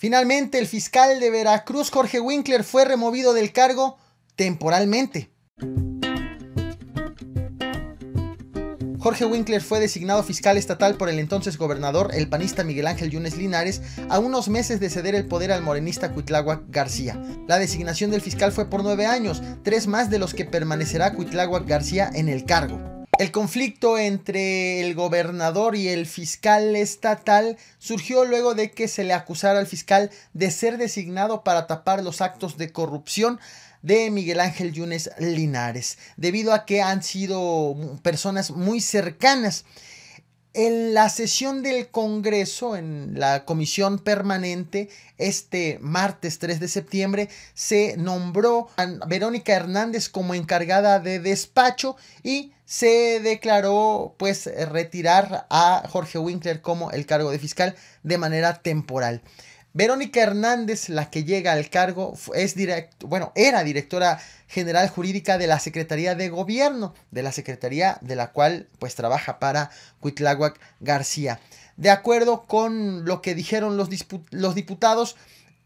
Finalmente, el fiscal de Veracruz, Jorge Winkler, fue removido del cargo temporalmente. Jorge Winkler fue designado fiscal estatal por el entonces gobernador, el panista Miguel Ángel Yunes Linares, a unos meses de ceder el poder al morenista Cuitláhuac García. La designación del fiscal fue por nueve años, tres más de los que permanecerá Cuitláhuac García en el cargo. El conflicto entre el gobernador y el fiscal estatal surgió luego de que se le acusara al fiscal de ser designado para tapar los actos de corrupción de Miguel Ángel Yunes Linares, debido a que han sido personas muy cercanas. En la sesión del Congreso, en la comisión permanente, este martes 3 de septiembre, se nombró a Verónica Hernández como encargada de despacho y se declaró pues retirar a Jorge Winkler como el cargo de fiscal de manera temporal. Verónica Hernández, la que llega al cargo, es bueno, era directora general jurídica de la Secretaría de Gobierno, de la Secretaría de la cual pues trabaja para Cuitláhuac García. De acuerdo con lo que dijeron los diputados,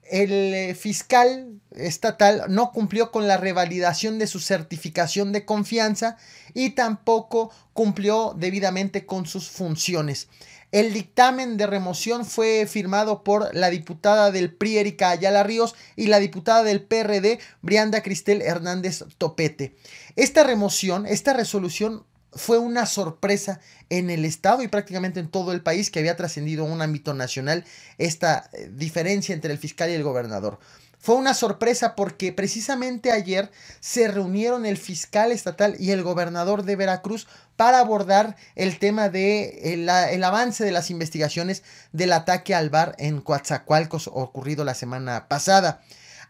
el eh, fiscal estatal no cumplió con la revalidación de su certificación de confianza y tampoco cumplió debidamente con sus funciones. El dictamen de remoción fue firmado por la diputada del PRI Erika Ayala Ríos y la diputada del PRD Brianda Cristel Hernández Topete. Esta remoción, esta resolución fue una sorpresa en el Estado y prácticamente en todo el país que había trascendido a un ámbito nacional esta eh, diferencia entre el fiscal y el gobernador. Fue una sorpresa porque precisamente ayer se reunieron el fiscal estatal y el gobernador de Veracruz para abordar el tema de eh, el, avance de las investigaciones del ataque al bar en Coatzacoalcos ocurrido la semana pasada.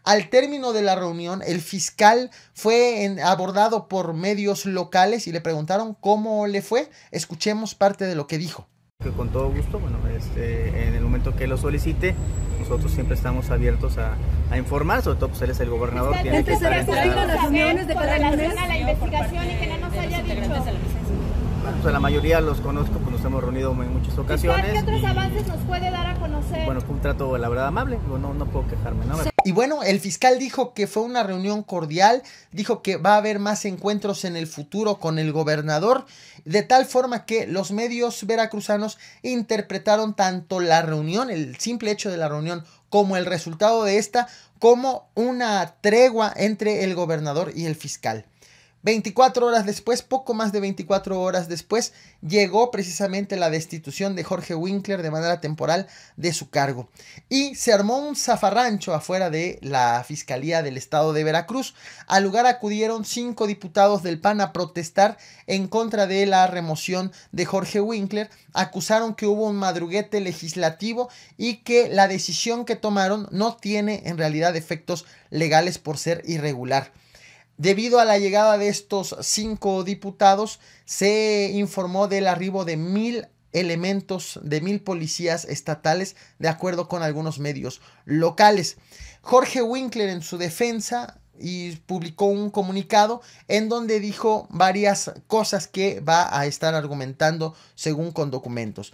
Al término de la reunión, el fiscal fue abordado por medios locales y le preguntaron cómo le fue. Escuchemos parte de lo que dijo. Con todo gusto, bueno, este, en el momento que lo solicite, nosotros siempre estamos abiertos a, informar, sobre todo pues él es el gobernador. tiene que estar las uniones de cada a la investigación y que no nos haya dicho. Bueno, pues la mayoría los conozco, pues nos hemos reunido en muchas ocasiones. ¿Qué otros avances nos puede dar a conocer? Bueno, fue un trato, la verdad, amable. No, no puedo quejarme, ¿no? Y bueno, el fiscal dijo que fue una reunión cordial, dijo que va a haber más encuentros en el futuro con el gobernador, de tal forma que los medios veracruzanos interpretaron tanto la reunión, el simple hecho de la reunión, como el resultado de esta, como una tregua entre el gobernador y el fiscal. 24 horas después, poco más de 24 horas después, llegó precisamente la destitución de Jorge Winkler de manera temporal de su cargo. Y se armó un zafarrancho afuera de la Fiscalía del Estado de Veracruz. Al lugar acudieron cinco diputados del PAN a protestar en contra de la remoción de Jorge Winkler. Acusaron que hubo un madruguete legislativo y que la decisión que tomaron no tiene en realidad efectos legales por ser irregular. Debido a la llegada de estos cinco diputados, se informó del arribo de mil elementos de mil policías estatales, de acuerdo con algunos medios locales. Jorge Winkler, en su defensa, y publicó un comunicado en donde dijo varias cosas que va a estar argumentando según con documentos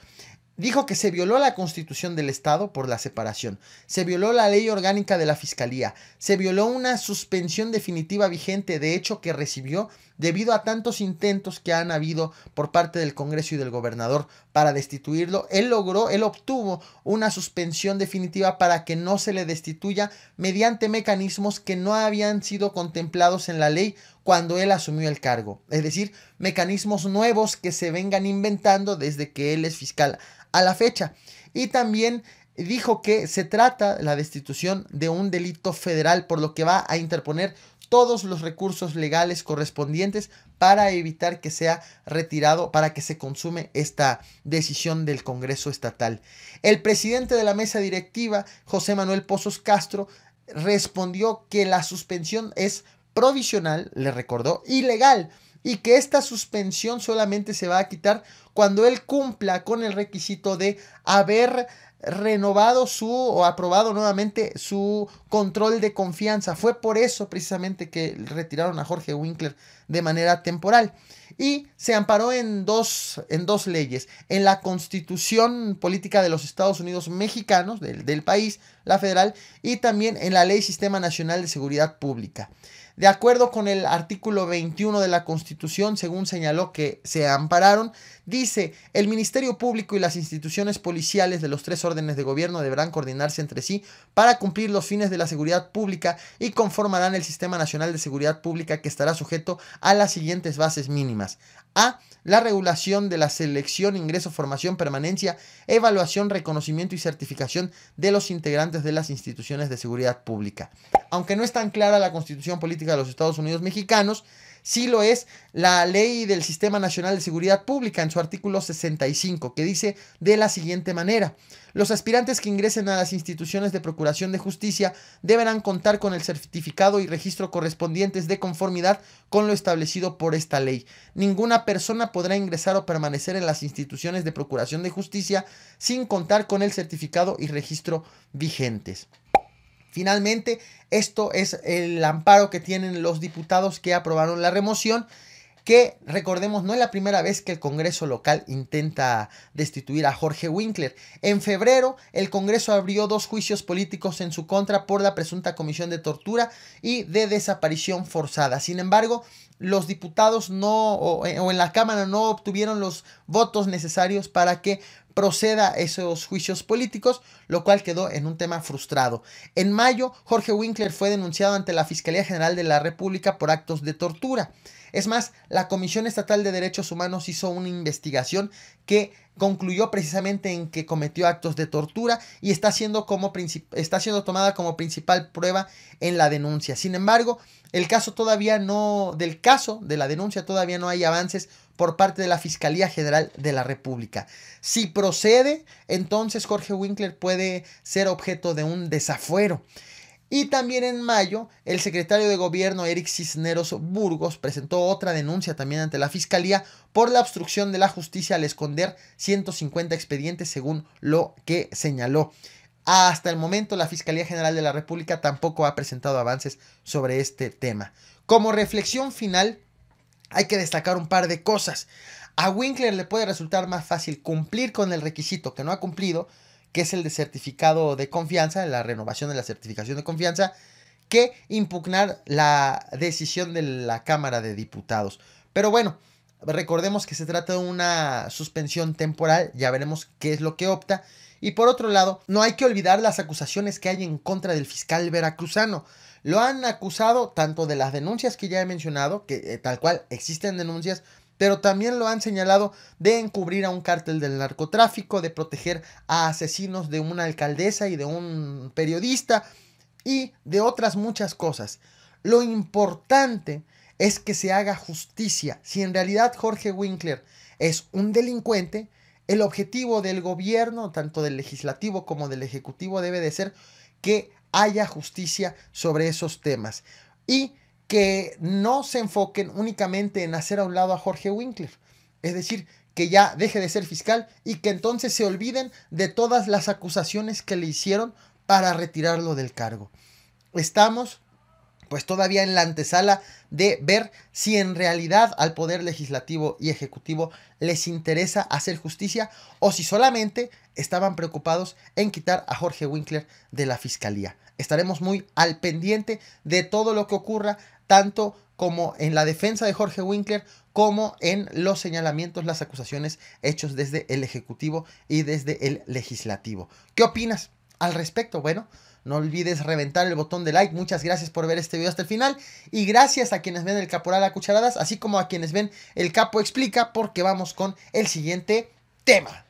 dijo que se violó la constitución del Estado por la separación, se violó la ley orgánica de la Fiscalía, se violó una suspensión definitiva vigente de hecho que recibió debido a tantos intentos que han habido por parte del Congreso y del gobernador para destituirlo. Él logró, él obtuvo una suspensión definitiva para que no se le destituya mediante mecanismos que no habían sido contemplados en la ley cuando él asumió el cargo. Es decir, mecanismos nuevos que se vengan inventando desde que él es fiscal a la fecha. Y también dijo que se trata la destitución de un delito federal, por lo que va a interponer todos los recursos legales correspondientes para evitar que sea retirado, para que se consume esta decisión del Congreso Estatal. El presidente de la mesa directiva, José Manuel Pozos Castro, respondió que la suspensión es provisional, le recordó, ilegal y que esta suspensión solamente se va a quitar cuando él cumpla con el requisito de haber renovado su o aprobado nuevamente su control de confianza. Fue por eso precisamente que retiraron a Jorge Winkler de manera temporal. Y se amparó en dos, en dos leyes, en la constitución política de los Estados Unidos mexicanos, del, del país, la federal, y también en la ley Sistema Nacional de Seguridad Pública. De acuerdo con el artículo 21 de la Constitución, según señaló que se ampararon, dice, el Ministerio Público y las instituciones policiales de los tres órdenes de gobierno deberán coordinarse entre sí para cumplir los fines de la seguridad pública y conformarán el Sistema Nacional de Seguridad Pública que estará sujeto a las siguientes bases mínimas. A. La regulación de la selección, ingreso, formación, permanencia, evaluación, reconocimiento y certificación de los integrantes de las instituciones de seguridad pública. Aunque no es tan clara la constitución política de los Estados Unidos mexicanos, sí lo es la ley del Sistema Nacional de Seguridad Pública en su artículo 65, que dice de la siguiente manera, los aspirantes que ingresen a las instituciones de Procuración de Justicia deberán contar con el certificado y registro correspondientes de conformidad con lo establecido por esta ley. Ninguna persona podrá ingresar o permanecer en las instituciones de Procuración de Justicia sin contar con el certificado y registro vigentes. Finalmente, esto es el amparo que tienen los diputados que aprobaron la remoción, que recordemos no es la primera vez que el Congreso local intenta destituir a Jorge Winkler. En febrero, el Congreso abrió dos juicios políticos en su contra por la presunta comisión de tortura y de desaparición forzada. Sin embargo, los diputados no eh, o, en la Cámara no obtuvieron los votos necesarios para que proceda esos juicios políticos, lo cual quedó en un tema frustrado. En mayo, Jorge Winkler fue denunciado ante la Fiscalía General de la República por actos de tortura. Es más, la Comisión Estatal de Derechos Humanos hizo una investigación que concluyó precisamente en que cometió actos de tortura y está siendo, como está siendo tomada como principal prueba en la denuncia. Sin embargo, el caso todavía no, del caso de la denuncia todavía no hay avances por parte de la Fiscalía General de la República. Si procede, entonces Jorge Winkler puede ser objeto de un desafuero. Y también en mayo, el secretario de gobierno Eric Cisneros Burgos presentó otra denuncia también ante la Fiscalía por la obstrucción de la justicia al esconder 150 expedientes según lo que señaló. Hasta el momento la Fiscalía General de la República tampoco ha presentado avances sobre este tema. Como reflexión final, hay que destacar un par de cosas. A Winkler le puede resultar más fácil cumplir con el requisito que no ha cumplido que es el de certificado de confianza, la renovación de la certificación de confianza, que impugnar la decisión de la Cámara de Diputados. Pero bueno, recordemos que se trata de una suspensión temporal, ya veremos qué es lo que opta. Y por otro lado, no hay que olvidar las acusaciones que hay en contra del fiscal veracruzano. Lo han acusado tanto de las denuncias que ya he mencionado, que eh, tal cual existen denuncias, pero también lo han señalado de encubrir a un cártel del narcotráfico, de proteger a asesinos de una alcaldesa y de un periodista y de otras muchas cosas. Lo importante es que se haga justicia. Si en realidad Jorge Winkler es un delincuente, el objetivo del gobierno, tanto del legislativo como del ejecutivo, debe de ser que haya justicia sobre esos temas. Y que no se enfoquen únicamente en hacer a un lado a Jorge Winkler. Es decir, que ya deje de ser fiscal y que entonces se olviden de todas las acusaciones que le hicieron para retirarlo del cargo. Estamos pues todavía en la antesala de ver si en realidad al Poder Legislativo y Ejecutivo les interesa hacer justicia o si solamente estaban preocupados en quitar a Jorge Winkler de la Fiscalía. Estaremos muy al pendiente de todo lo que ocurra tanto como en la defensa de Jorge Winkler, como en los señalamientos, las acusaciones hechos desde el Ejecutivo y desde el Legislativo. ¿Qué opinas al respecto? Bueno, no olvides reventar el botón de like. Muchas gracias por ver este video hasta el final. Y gracias a quienes ven el Caporal a Cucharadas, así como a quienes ven el Capo Explica, porque vamos con el siguiente tema.